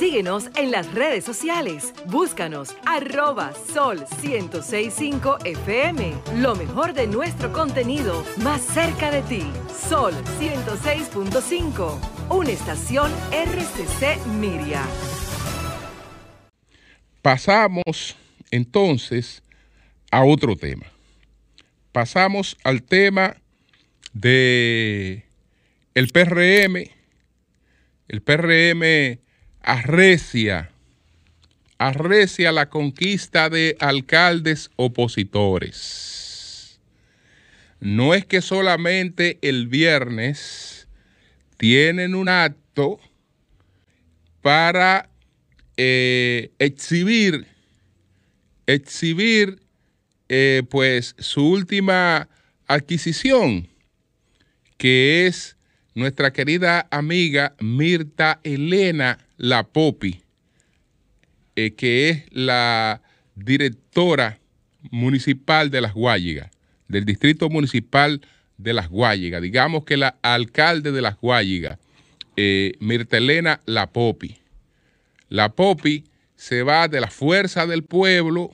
Síguenos en las redes sociales. Búscanos arroba sol 1065 FM. Lo mejor de nuestro contenido más cerca de ti. Sol 106.5. Una estación RCC Miria. Pasamos entonces a otro tema. Pasamos al tema de el PRM. El PRM arrecia, arrecia la conquista de alcaldes opositores. No es que solamente el viernes tienen un acto para eh, exhibir, exhibir eh, pues su última adquisición, que es nuestra querida amiga Mirta Elena la POPI, eh, que es la directora municipal de Las Guayigas, del Distrito Municipal de Las Guayigas, digamos que la alcalde de Las Guayigas, eh, Mirtelena La Popi. La Popi se va de la fuerza del pueblo,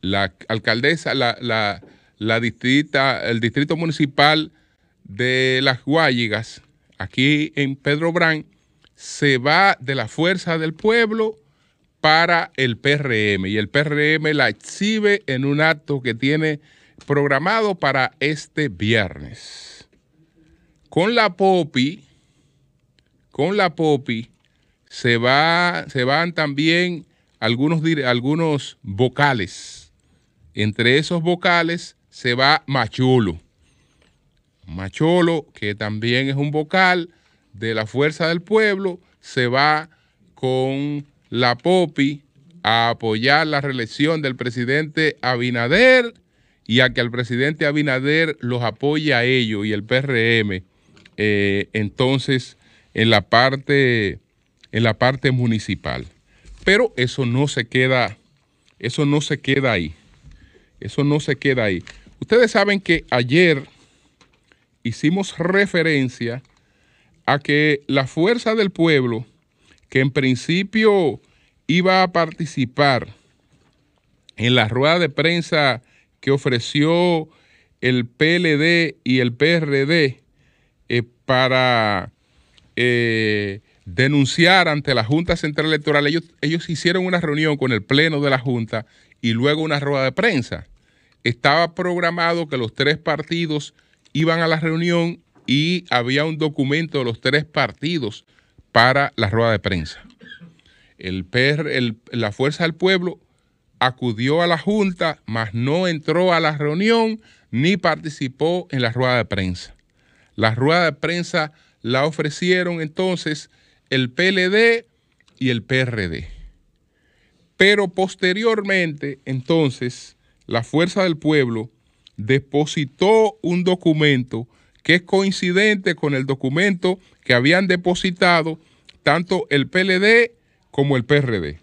la alcaldesa, la, distrita, el Distrito Municipal de Las Guayigas, aquí en Pedro Brán, se va de la fuerza del pueblo para el PRM y el PRM la exhibe en un acto que tiene programado para este viernes. Con la POPI, con la POPI se, va, se van también algunos, algunos vocales. Entre esos vocales se va Macholo. Macholo, que también es un vocal, de la Fuerza del Pueblo se va con la POPI a apoyar la reelección del presidente Abinader y a que el presidente Abinader los apoye a ellos y el PRM. Eh, entonces, en la parte, en la parte municipal. Pero eso no se queda, eso no se queda ahí. Eso no se queda ahí. Ustedes saben que ayer hicimos referencia a que la fuerza del pueblo, que en principio iba a participar en la rueda de prensa que ofreció el PLD y el PRD eh, para eh, denunciar ante la Junta Central Electoral. Ellos, ellos hicieron una reunión con el Pleno de la Junta y luego una rueda de prensa. Estaba programado que los tres partidos iban a la reunión y había un documento de los tres partidos para la rueda de prensa. El la Fuerza del Pueblo acudió a la Junta, mas no entró a la reunión ni participó en la rueda de prensa. La rueda de prensa la ofrecieron entonces el PLD y el PRD. Pero posteriormente, entonces, la Fuerza del Pueblo depositó un documento que es coincidente con el documento que habían depositado tanto el PLD como el PRD.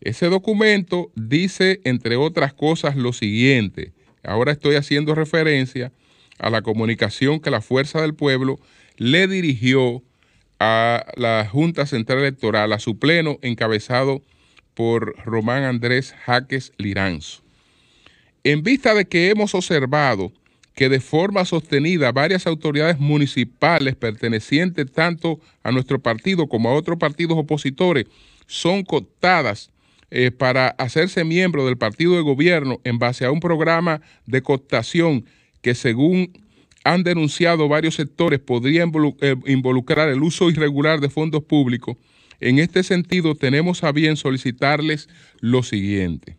Ese documento dice, entre otras cosas, lo siguiente. Ahora estoy haciendo referencia a la comunicación que la Fuerza del Pueblo le dirigió a la Junta Central Electoral, a su pleno encabezado por Román Andrés Jaques Liranzo. En vista de que hemos observado que de forma sostenida varias autoridades municipales pertenecientes tanto a nuestro partido como a otros partidos opositores son cotadas eh, para hacerse miembro del partido de gobierno en base a un programa de cotación que según han denunciado varios sectores podría eh, involucrar el uso irregular de fondos públicos. En este sentido, tenemos a bien solicitarles lo siguiente.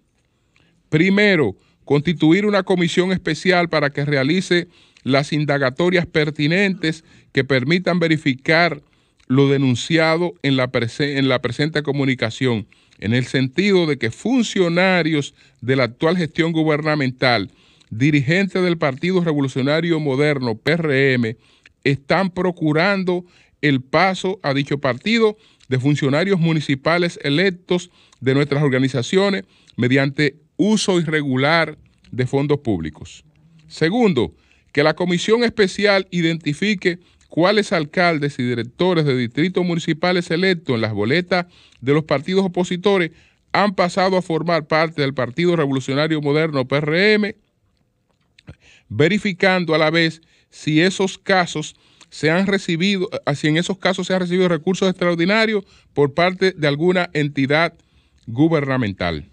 Primero, constituir una comisión especial para que realice las indagatorias pertinentes que permitan verificar lo denunciado en la, presente comunicación, en el sentido de que funcionarios de la actual gestión gubernamental, dirigentes del Partido Revolucionario Moderno, PRM, están procurando el paso a dicho partido de funcionarios municipales electos de nuestras organizaciones mediante uso irregular de fondos públicos. Segundo, que la comisión especial identifique cuáles alcaldes y directores de distritos municipales electos en las boletas de los partidos opositores han pasado a formar parte del Partido Revolucionario Moderno PRM, verificando a la vez si esos casos se han recibido, eh, si en esos casos se han recibido recursos extraordinarios por parte de alguna entidad gubernamental.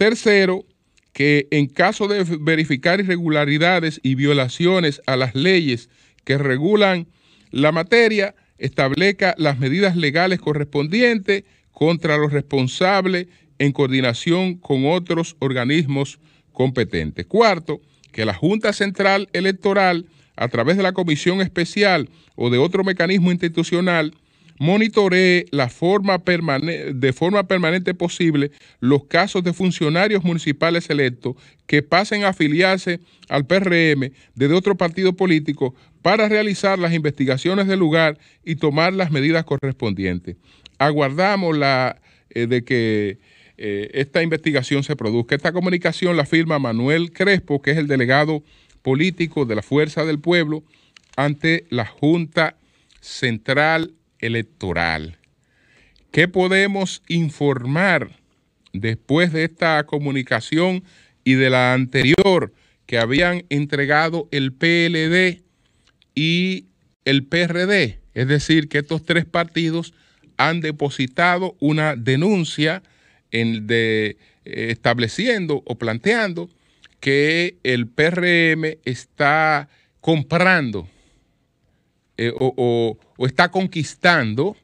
Tercero, que en caso de verificar irregularidades y violaciones a las leyes que regulan la materia, establezca las medidas legales correspondientes contra los responsables en coordinación con otros organismos competentes. Cuarto, que la Junta Central Electoral, a través de la Comisión Especial o de otro mecanismo institucional, monitoree de forma permanente posible los casos de funcionarios municipales electos que pasen a afiliarse al PRM desde otro partido político para realizar las investigaciones del lugar y tomar las medidas correspondientes. Aguardamos la eh, de que eh, esta investigación se produzca. Esta comunicación la firma Manuel Crespo, que es el delegado político de la Fuerza del Pueblo ante la Junta Central electoral. ¿Qué podemos informar después de esta comunicación y de la anterior que habían entregado el PLD y el PRD? Es decir, que estos tres partidos han depositado una denuncia en de, eh, estableciendo o planteando que el PRM está comprando eh, o, está conquistando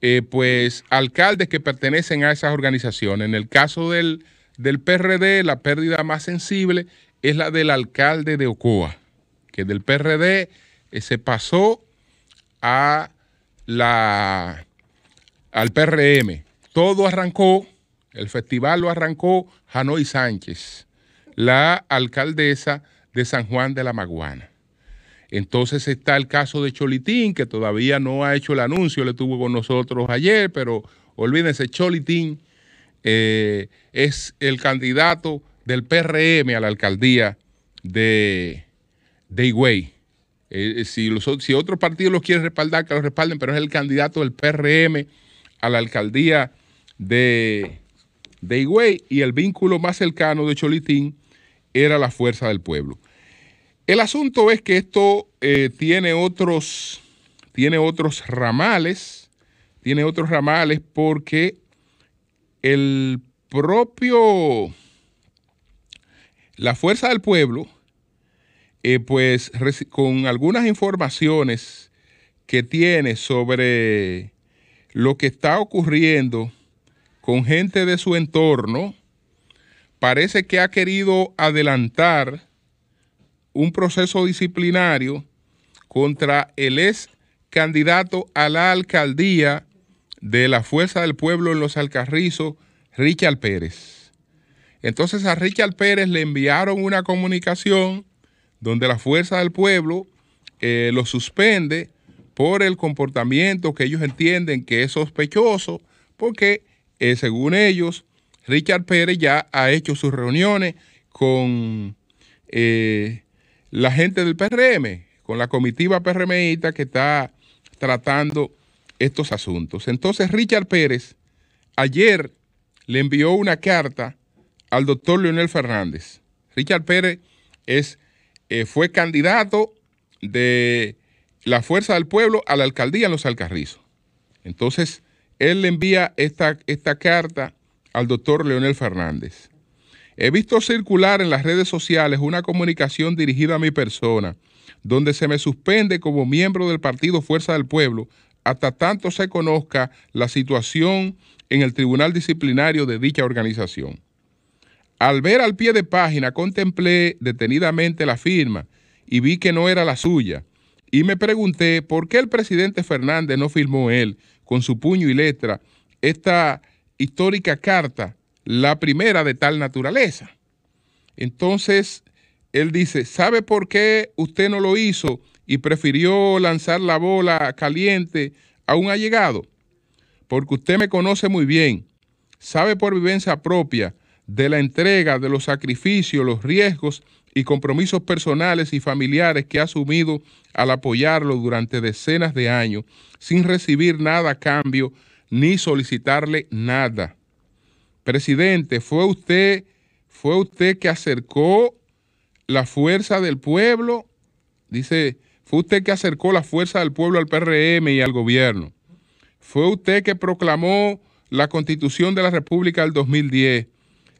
eh, pues alcaldes que pertenecen a esas organizaciones. En el caso del, del PRD, la pérdida más sensible es la del alcalde de Ocoa, que del PRD eh, se pasó a la, al PRM. Todo arrancó, el festival lo arrancó Janoy Sánchez, la alcaldesa de San Juan de la Maguana. Entonces está el caso de Cholitín, que todavía no ha hecho el anuncio, le tuvo con nosotros ayer, pero olvídense, Cholitín eh, es el candidato del PRM a la alcaldía de, de Higüey. Eh, si, otros partidos los quieren respaldar, que lo respalden, pero es el candidato del PRM a la alcaldía de, de Higüey y el vínculo más cercano de Cholitín era la fuerza del pueblo. El asunto es que esto eh, tiene, otros, tiene otros ramales, tiene otros ramales porque el propio, la fuerza del pueblo, eh, pues con algunas informaciones que tiene sobre lo que está ocurriendo con gente de su entorno, parece que ha querido adelantar un proceso disciplinario contra el ex candidato a la alcaldía de la Fuerza del Pueblo en los Alcarrizos, Richard Pérez. Entonces a Richard Pérez le enviaron una comunicación donde la Fuerza del Pueblo eh, lo suspende por el comportamiento que ellos entienden que es sospechoso, porque eh, según ellos, Richard Pérez ya ha hecho sus reuniones con eh, la gente del PRM, con la comitiva PRMita que está tratando estos asuntos. Entonces, Richard Pérez ayer le envió una carta al doctor Leonel Fernández. Richard Pérez es, eh, fue candidato de la Fuerza del Pueblo a la alcaldía en Los Alcarrizos. Entonces, él le envía esta, esta carta al doctor Leonel Fernández. He visto circular en las redes sociales una comunicación dirigida a mi persona, donde se me suspende como miembro del partido Fuerza del Pueblo hasta tanto se conozca la situación en el tribunal disciplinario de dicha organización. Al ver al pie de página contemplé detenidamente la firma y vi que no era la suya, y me pregunté por qué el presidente Fernández no firmó él, con su puño y letra, esta histórica carta la primera de tal naturaleza. Entonces, él dice, ¿sabe por qué usted no lo hizo y prefirió lanzar la bola caliente a un allegado? Porque usted me conoce muy bien, sabe por vivencia propia de la entrega, de los sacrificios, los riesgos y compromisos personales y familiares que ha asumido al apoyarlo durante decenas de años, sin recibir nada a cambio ni solicitarle nada presidente, fue usted, fue usted que acercó la fuerza del pueblo, dice, fue usted que acercó la fuerza del pueblo al PRM y al gobierno. Fue usted que proclamó la Constitución de la República del 2010,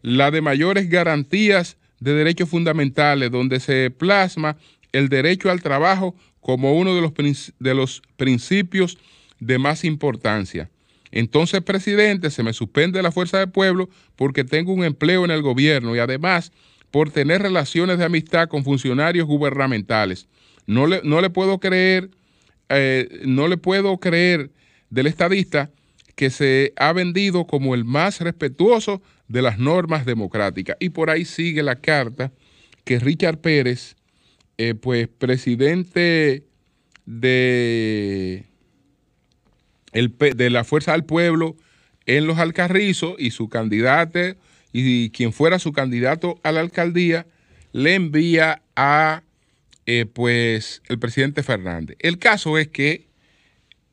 la de mayores garantías de derechos fundamentales, donde se plasma el derecho al trabajo como uno de los, de los principios de más importancia. Entonces, presidente, se me suspende la fuerza del pueblo porque tengo un empleo en el gobierno y además por tener relaciones de amistad con funcionarios gubernamentales. No le, no le puedo creer, eh, no le puedo creer del estadista que se ha vendido como el más respetuoso de las normas democráticas. Y por ahí sigue la carta que Richard Pérez, eh, pues presidente de de la Fuerza del Pueblo en los Alcarrizos y su candidato y quien fuera su candidato a la alcaldía le envía a eh, pues el presidente Fernández. El caso es que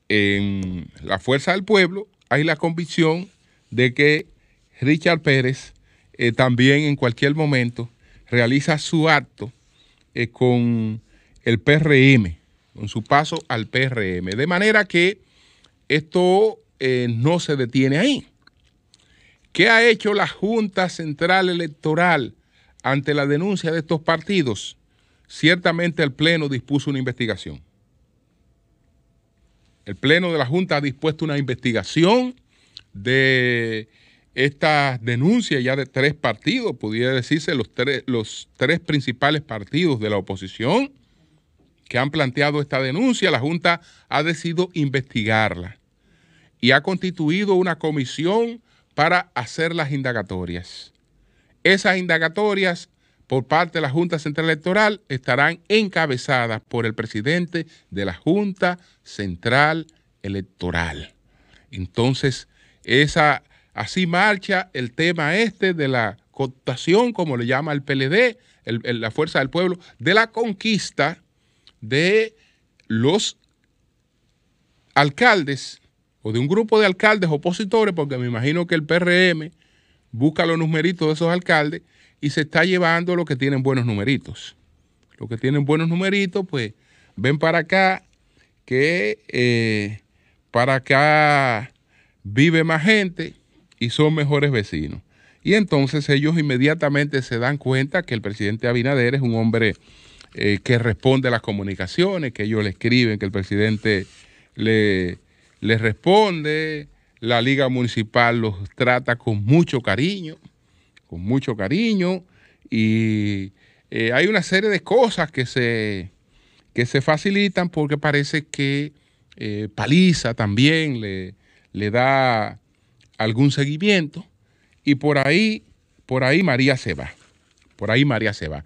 en la Fuerza del Pueblo hay la convicción de que Richard Pérez eh, también en cualquier momento realiza su acto eh, con el PRM, con su paso al PRM. De manera que esto eh, no se detiene ahí. ¿Qué ha hecho la Junta Central Electoral ante la denuncia de estos partidos? Ciertamente el Pleno dispuso una investigación. El Pleno de la Junta ha dispuesto una investigación de esta denuncia ya de tres partidos, pudiera decirse los, los tres principales partidos de la oposición que han planteado esta denuncia, la Junta ha decidido investigarla y ha constituido una comisión para hacer las indagatorias. Esas indagatorias por parte de la Junta Central Electoral estarán encabezadas por el presidente de la Junta Central Electoral. Entonces, esa, así marcha el tema este de la cotación, como le llama el PLD, la Fuerza del Pueblo, de la conquista de los alcaldes o de un grupo de alcaldes opositores, porque me imagino que el PRM busca los numeritos de esos alcaldes y se está llevando los que tienen buenos numeritos. Los que tienen buenos numeritos, pues ven para acá, que eh, para acá vive más gente y son mejores vecinos. Y entonces ellos inmediatamente se dan cuenta que el presidente Abinader es un hombre eh, que responde a las comunicaciones, que ellos le escriben, que el presidente le, responde. La Liga Municipal los trata con mucho cariño, con mucho cariño. Y eh, hay una serie de cosas que se, que se facilitan porque parece que eh, Paliza también le, le da algún seguimiento. Y por ahí, por ahí María se va. Por ahí María se va.